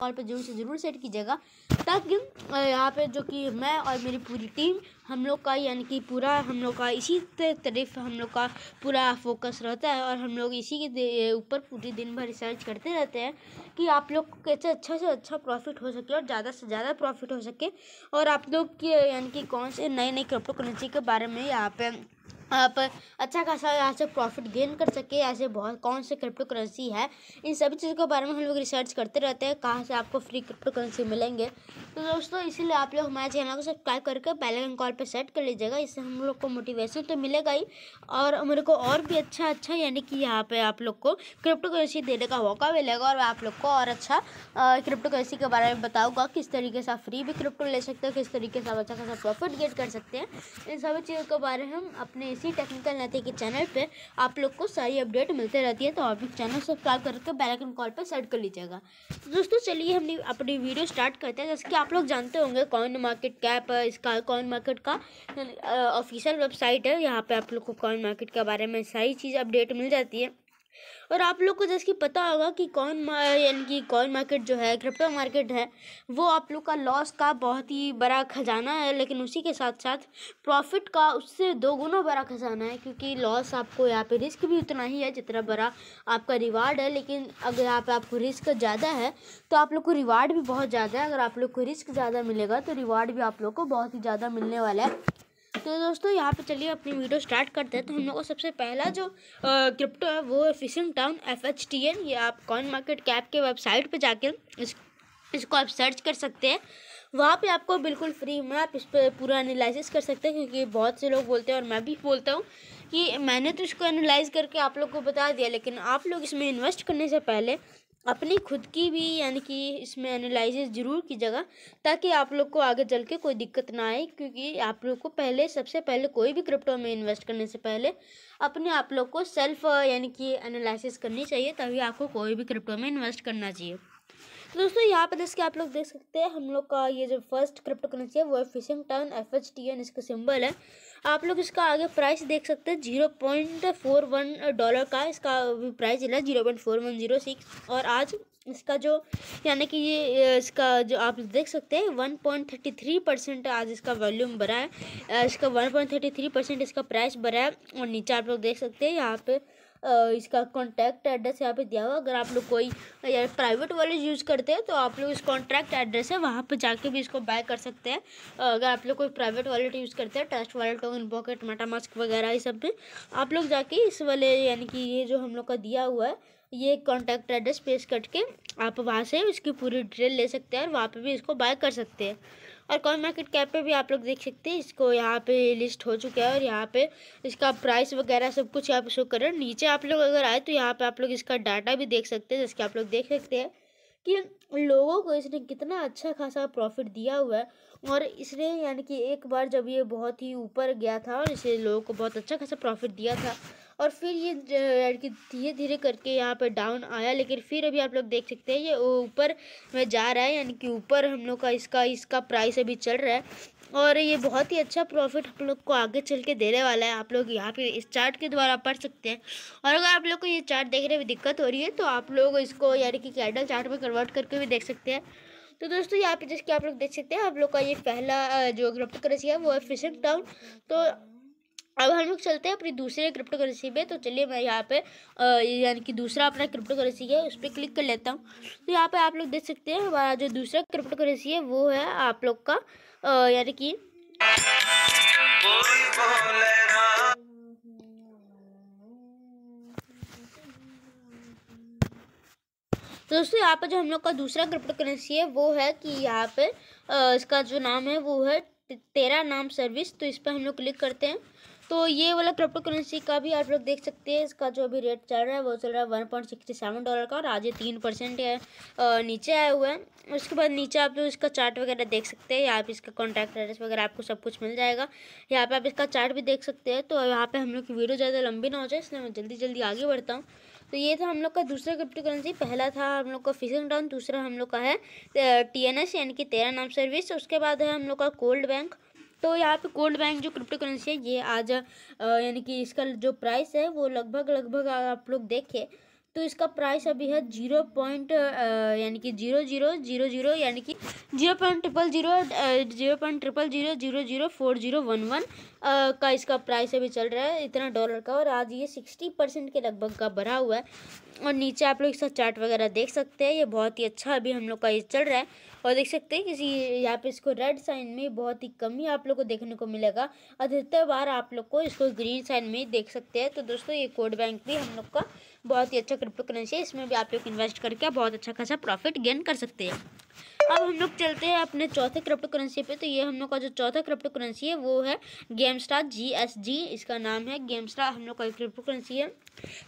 call पर जरूर से ज़रूर सेट कीजिएगा ताकि यहाँ पे जो कि मैं और मेरी पूरी टीम हम लोग का यानी कि पूरा हम लोग का इसी तरफ हम लोग का पूरा फोकस रहता है और हम लोग इसी के ऊपर पूरे दिन भर रिसर्च करते रहते हैं कि आप लोग को कैसे अच्छा से अच्छा प्रॉफिट हो सके और ज़्यादा से ज़्यादा प्रॉफिट हो सके और आप लोग के यानी कि कौन से नए नए क्रिप्टो करेंसी के बारे में यहाँ पर आप अच्छा खासा यहाँ से प्रॉफिट गेन कर सके ऐसे बहुत कौन से क्रिप्टो करेंसी है इन सभी चीज़ों के बारे में हम लोग रिसर्च करते रहते हैं कहाँ से आपको फ्री क्रिप्टो करेंसी मिलेंगे तो दोस्तों इसीलिए आप लोग हमारे चैनल को सब्सक्राइब करके पहले कॉल पर सेट कर लीजिएगा इससे हम लोग को मोटिवेशन तो मिलेगा ही और मेरे को और भी अच्छा अच्छा यानी कि यहाँ पर आप लोग को क्रिप्टो करेंसी देने का मौका मिलेगा और आप लोग को और अच्छा क्रिप्टो करेंसी के बारे में बताऊँगा किस तरीके से आप फ्री भी क्रिप्टो ले सकते हो किस तरीके से आप अच्छा खासा प्रॉफिट गेट कर सकते हैं इन सभी चीज़ों के बारे में हम अपने इस इसी टेक्निकल नती के चैनल पे आप लोग को सारी अपडेट मिलते रहती है तो आप चैनल सब्सक्राइब करके बेलाइकन कॉल पर सेट कर लीजिएगा तो दोस्तों चलिए हम अपनी वीडियो स्टार्ट करते हैं जैसे कि आप लोग जानते होंगे कॉइन मार्केट कैप इसका कॉइन मार्केट का ऑफिशियल वेबसाइट है यहाँ पर आप लोग को कॉइन मार्केट के बारे में सारी चीज़ अपडेट मिल जाती है और आप लोग को जैसे कि पता होगा कि कौन यानी कि कौन मार्केट जो है क्रिप्टो मार्केट है वो आप लोग का लॉस का बहुत ही बड़ा खजाना है लेकिन उसी के साथ साथ प्रॉफिट का उससे दो गुना बड़ा खजाना है क्योंकि लॉस आपको यहाँ पे रिस्क भी उतना ही है जितना बड़ा आपका रिवार्ड है लेकिन अगर यहाँ पर आपको रिस्क ज़्यादा है तो आप लोग को रिवार्ड भी बहुत ज़्यादा है अगर आप लोग को रिस्क ज़्यादा मिलेगा तो रिवार्ड भी आप लोग को बहुत ही ज़्यादा मिलने वाला है तो दोस्तों यहाँ पे चलिए अपनी वीडियो स्टार्ट करते हैं तो हम लोग को सबसे पहला जो क्रिप्टो है वो है fishing town F H T N ये आप कॉइन मार्केट कैप के वेबसाइट पे जाके इस इसको आप सर्च कर सकते हैं वहाँ पे आपको बिल्कुल फ्री में आप इस पर पूरा एनालिसिस कर सकते हैं क्योंकि बहुत से लोग बोलते हैं और मैं भी बोलता हूँ कि मैंने तो इसको एनालाइज करके आप लोग को बता दिया लेकिन आप लोग इसमें इन्वेस्ट करने से पहले अपनी खुद की भी यानी कि इसमें एनालिसिस ज़रूर कीजिएगा ताकि आप लोग को आगे चल के कोई दिक्कत ना आए क्योंकि आप लोग को पहले सबसे पहले कोई भी क्रिप्टो में इन्वेस्ट करने से पहले अपने आप लोग को सेल्फ यानी कि एनालिसिस करनी चाहिए तभी आपको कोई भी क्रिप्टो में इन्वेस्ट करना चाहिए तो दोस्तों यहाँ पर इसके आप लोग देख सकते हैं हम लोग का ये जो फर्स्ट क्रिप्टो करेंसी है वो है fishing turn F H T N इसका सिंबल है आप लोग इसका आगे प्राइस देख सकते हैं zero point four one dollar का इसका प्राइस है zero point four one zero six और आज इसका जो यानी कि ये इसका जो आप देख सकते हैं one point thirty three percent आज इसका वॉल्यूम बढ़ा है इसका one point thirty three percent इसका प्राइस बढ़ा है और नीचे आप लोग देख सकते हैं यहाँ पर इसका कॉन्टैक्ट एड्रेस यहाँ पे दिया हुआ अगर आप लोग कोई प्राइवेट वाले यूज़ करते हैं तो आप लोग इस कॉन्ट्रैक्ट एड्रेस है वहाँ पर जाके भी इसको बाय कर सकते हैं अगर आप लोग कोई प्राइवेट वॉलेट यूज़ करते हैं trust wallet token pocket mask वगैरह ये सब में आप लोग जाके इस वाले यानी कि ये जो हम लोग का दिया हुआ है ये कॉन्टैक्ट एड्रेस पेश करके आप वहाँ से इसकी पूरी डिटेल ले सकते हैं और वहाँ पे भी इसको बाय कर सकते हैं और कॉन मार्केट कैप पे भी आप लोग देख सकते हैं इसको यहाँ पे लिस्ट हो चुका है और यहाँ पे इसका प्राइस वगैरह सब कुछ यहाँ पे शो कर नीचे आप लोग अगर आए तो यहाँ पे आप लोग इसका डाटा भी देख सकते हैं जैसे आप लोग देख सकते हैं कि लोगों को इसने कितना अच्छा खासा प्रॉफिट दिया हुआ है और इसने यानी कि एक बार जब ये बहुत ही ऊपर गया था और इसे लोगों को बहुत अच्छा खासा प्रॉफिट दिया था और फिर ये लड़की धीरे धीरे करके यहाँ पर डाउन आया लेकिन फिर अभी आप लोग देख सकते हैं ये ऊपर में जा रहा है यानी कि ऊपर हम लोग का इसका इसका प्राइस अभी चल रहा है और ये बहुत ही अच्छा प्रॉफिट हम लोग को आगे चल के देने वाला है आप लोग यहाँ पे इस चार्ट के द्वारा पढ़ सकते हैं और अगर आप लोग को ये चार्ट देखने में दिक्कत हो रही है तो आप लोग इसको यानी कि कैंडल चार्ट में कन्वर्ट करके भी देख सकते हैं तो दोस्तों यहाँ पे जैसे कि आप लोग देख सकते हैं आप लोग का ये पहला जो क्रिप्टो करेंसी है वो है फिशिंग डाउन तो अब हम लोग चलते हैं अपनी दूसरे क्रिप्टो करेंसी पे तो चलिए मैं यहाँ पे यानी कि दूसरा अपना क्रिप्टो करेंसी है उस पर क्लिक कर लेता हूँ तो यहाँ पे आप लोग देख सकते हैं हमारा जो दूसरा क्रिप्टो करेंसी है वो है आप लोग का यानी कि तो दोस्तों यहाँ पर जो हम लोग का दूसरा क्रिप्टो करेंसी है वो है कि यहाँ पे इसका जो नाम है वो है तेरा नाम सर्विस तो इस पर हम लोग क्लिक करते हैं तो ये वाला क्रिप्टो करेंसी का भी आप लोग देख सकते हैं इसका जो अभी रेट चल रहा है वो चल रहा है one point sixty seven dollar का और आज ये तीन परसेंट नीचे आया हुआ है उसके बाद नीचे आप लोग इसका चार्ट वगैरह देख सकते हैं यहाँ पे इसका कॉन्टैक्ट एड्रेस वगैरह आपको सब कुछ मिल जाएगा यहाँ पे आप इसका चार्ट भी देख सकते हैं तो यहाँ पर हम लोग की वीडियो ज़्यादा लंबी ना हो जाए इसलिए मैं जल्दी जल्दी आगे बढ़ता हूँ तो ये था हम लोग का दूसरा क्रिप्टो करेंसी पहला था हम लोग का फिशिंग डाउन दूसरा हम लोग का है टी एन एस यानी कि तेरा नाम सर्विस उसके बाद है हम लोग का कोल्ड बैंक तो यहाँ पे गोल्ड बैंक जो क्रिप्टो करेंसी है ये आज यानी कि इसका जो प्राइस है वो लगभग लगभग आप लोग देखें तो इसका प्राइस अभी है जीरो पॉइंट यानी कि जीरो जीरो जीरो जीरो यानी कि zero point triple zero zero point triple zero zero zero four zero one one का इसका प्राइस अभी चल रहा है इतना डॉलर का और आज ये सिक्सटी परसेंट के लगभग का बढ़ा हुआ है और नीचे आप लोग इसका चार्ट वगैरह देख सकते हैं ये बहुत ही अच्छा अभी हम लोग का ये चल रहा है और देख सकते हैं किसी यहाँ पे इसको रेड साइन में बहुत ही कम ही आप लोग को देखने को मिलेगा अधिकतर बार आप लोग को इसको ग्रीन साइन में देख सकते हैं तो दोस्तों ये कोड बैंक भी हम लोग का बहुत ही अच्छा क्रिप्टो करेंसी है इसमें भी आप लोग इन्वेस्ट करके बहुत अच्छा खासा प्रॉफिट गेन कर सकते हैं अब हम लोग चलते हैं अपने चौथे क्रिप्टो करेंसी पे तो ये हम लोग का जो चौथा क्रिप्टो करेंसी है वो है गेमस्टा जी एस जी इसका नाम है गेमस्टा हम लोग का क्रिप्टो करेंसी है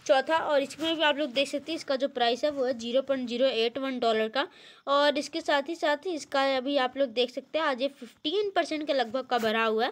चौथा और इसमें भी आप लोग देख सकते हैं इसका जो प्राइस है वो है zero point zero eight one dollar का और इसके साथ ही साथ ही इसका अभी आप लोग देख सकते हैं आज ये फिफ्टीन परसेंट के लगभग का भरा हुआ है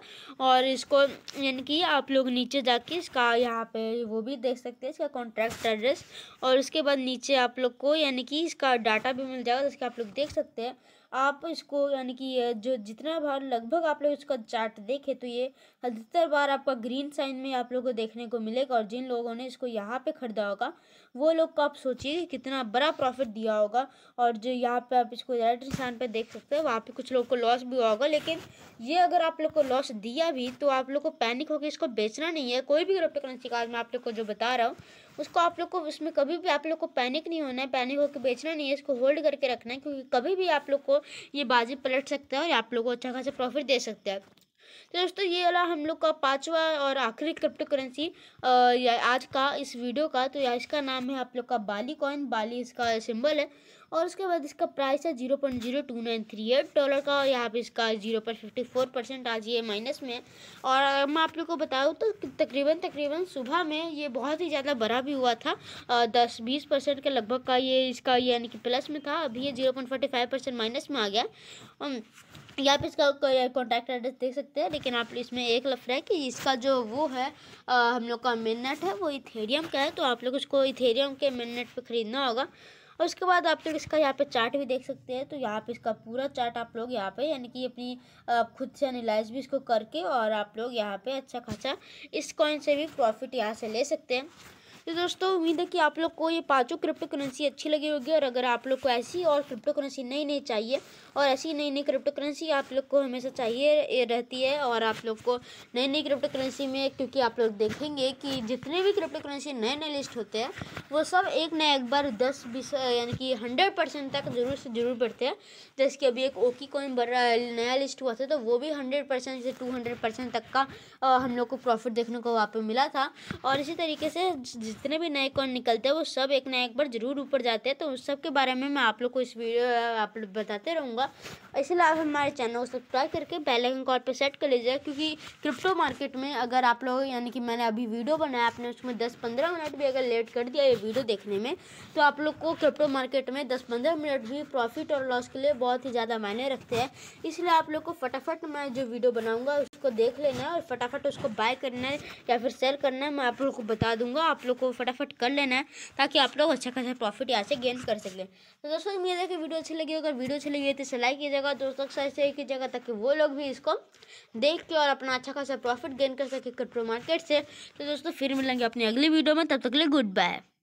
और इसको यानी कि आप लोग नीचे जाके इसका यहाँ पे वो भी देख सकते हैं इसका कॉन्ट्रैक्ट एड्रेस और उसके बाद नीचे आप लोग को यानी कि इसका डाटा भी मिल जाएगा जिसके तो आप लोग देख सकते って आप इसको यानी कि जो जितना बार लगभग आप लोग इसका चार्ट देखें तो ये अधिकतर बार आपका ग्रीन साइन में आप लोग को देखने को मिलेगा और जिन लोगों ने इसको यहाँ पे ख़रीदा होगा वो लोग को आप सोचिए कितना बड़ा प्रॉफिट दिया होगा और जो यहाँ पे आप इसको रेड निशान पे देख सकते हैं वहाँ पे कुछ लोग को लॉस भी हुआ होगा लेकिन ये अगर आप लोग को लॉस दिया भी तो आप लोग को पैनिक होकर इसको बेचना नहीं है कोई भी क्रिप्टो करेंसी का मैं आप लोग को जो बता रहा हूँ उसको आप लोग को उसमें कभी भी आप लोग को पैनिक नहीं होना है पैनिक होकर बेचना नहीं है इसको होल्ड करके रखना है क्योंकि कभी भी आप लोग को ये बाजी पलट सकता है और आप लोगों को अच्छा खासा प्रॉफिट दे सकता है तो दोस्तों ये वाला हम लोग का पांचवा और आखिरी क्रिप्टो करेंसी आज का इस वीडियो का तो या इसका नाम है आप लोग का बाली कॉइन बाली इसका सिंबल है और उसके बाद इसका प्राइस है zero point zero two nine three eight dollar का और यहाँ पे इसका zero point fifty four percent आज ये माइनस में और मैं आप लोग को बताऊँ तो तकरीबन तकरीबन सुबह में ये बहुत ही ज़्यादा बड़ा भी हुआ था दस बीस परसेंट के लगभग का ये इसका यानी कि प्लस में था अभी ये zero point forty five percent minus में आ गया यहाँ फिर इसका कॉन्टैक्ट एड्रेस देख सकते हैं लेकिन आप इसमें एक लफ रहा है कि इसका जो वो है आ, हम लोग का मिनट है वो इथेरियम का है तो आप लोग उसको इथेरियम के मिनट पे ख़रीदना होगा और उसके बाद आप लोग इसका यहाँ पे चार्ट भी देख सकते हैं तो यहाँ पे इसका पूरा चार्ट आप लोग यहाँ पे यानी कि अपनी खुद से एनालाइज भी इसको करके और आप लोग यहाँ पे अच्छा खासा इस कॉइन से भी प्रॉफिट यहाँ से ले सकते हैं तो दोस्तों उम्मीद है कि आप लोग को ये पाँचों क्रिप्टो करेंसी अच्छी लगी होगी और अगर आप लोग को ऐसी और क्रिप्टो करेंसी नई नई चाहिए और ऐसी नई नई क्रिप्टो करेंसी आप लोग को हमेशा चाहिए रहती है और आप लोग को नई नई क्रिप्टो करेंसी में क्योंकि आप लोग देखेंगे कि जितने भी क्रिप्टो करेंसी नए नए लिस्ट होते हैं वो सब एक नए एक बार दस बीस यानी कि हंड्रेड परसेंट तक जरूर से जरूर बढ़ते हैं जैसे कि अभी एक ओकी कोइन बढ़ नया लिस्ट हुआ था तो वो भी हंड्रेड परसेंट से टू हंड्रेड परसेंट तक का हम लोग को प्रॉफिट देखने को वहाँ पर मिला था और इसी तरीके से जितने भी नए कॉइन निकलते हैं वो सब एक ना एक बार जरूर ऊपर जाते हैं तो उस सब के बारे में मैं आप लोग को इस वीडियो आप लोग बताते रहूँगा इसलिए आप हमारे चैनल को सब्सक्राइब करके बेल आइकन कॉल पर सेट कर लीजिएगा क्योंकि क्रिप्टो मार्केट में अगर आप लोग यानी कि मैंने अभी वीडियो बनाया आपने उसमें दस पंद्रह मिनट भी अगर लेट कर दिया ये वीडियो देखने में तो आप लोग को क्रिप्टो मार्केट में दस पंद्रह मिनट भी प्रॉफिट और लॉस के लिए बहुत ही ज़्यादा मायने रखते हैं इसलिए आप लोग को फटाफट मैं जो वीडियो बनाऊँगा उसको देख लेना है और फटाफट उसको बाय करना है या फिर सेल करना है मैं आप लोग को बता दूँगा आप लोग को को फटाफट कर लेना है ताकि आप लोग अच्छा खासा प्रॉफिट यहाँ से गेन कर सकें तो दोस्तों मेरे है वीडियो अच्छी लगी अगर वीडियो अच्छी लगी है तो इसे लाइक कीजिएगा दोस्तों से शेयर कीजिएगा ताकि वो लोग भी इसको देख के और अपना अच्छा खासा प्रॉफिट गेन कर सके क्रिप्टो मार्केट से तो दोस्तों फिर मिलेंगे अपनी अगली वीडियो में तब तक के लिए गुड बाय